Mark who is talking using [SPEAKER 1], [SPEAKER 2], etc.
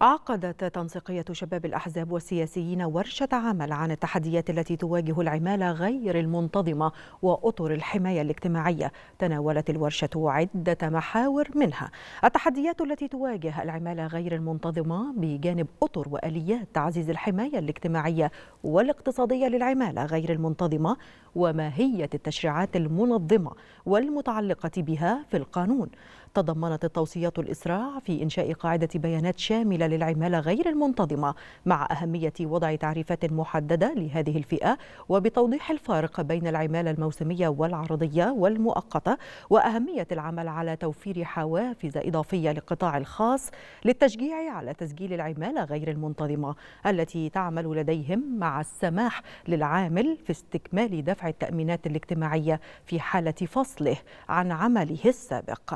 [SPEAKER 1] عقدت تنسيقية شباب الأحزاب والسياسيين ورشة عمل عن التحديات التي تواجه العمالة غير المنتظمة وأطر الحماية الاجتماعية تناولت الورشة عدة محاور منها التحديات التي تواجه العمالة غير المنتظمة بجانب أطر وآليات تعزيز الحماية الاجتماعية والاقتصادية للعمالة غير المنتظمة وماهية التشريعات المنظمة والمتعلقة بها في القانون تضمنت التوصيات الإسراع في إنشاء قاعدة بيانات شاملة للعمالة غير المنتظمة مع أهمية وضع تعريفات محددة لهذه الفئة وبتوضيح الفارق بين العمالة الموسمية والعرضية والمؤقتة وأهمية العمل على توفير حوافز إضافية للقطاع الخاص للتشجيع على تسجيل العمالة غير المنتظمة التي تعمل لديهم مع السماح للعامل في استكمال دفع التأمينات الاجتماعية في حالة فصله عن عمله السابق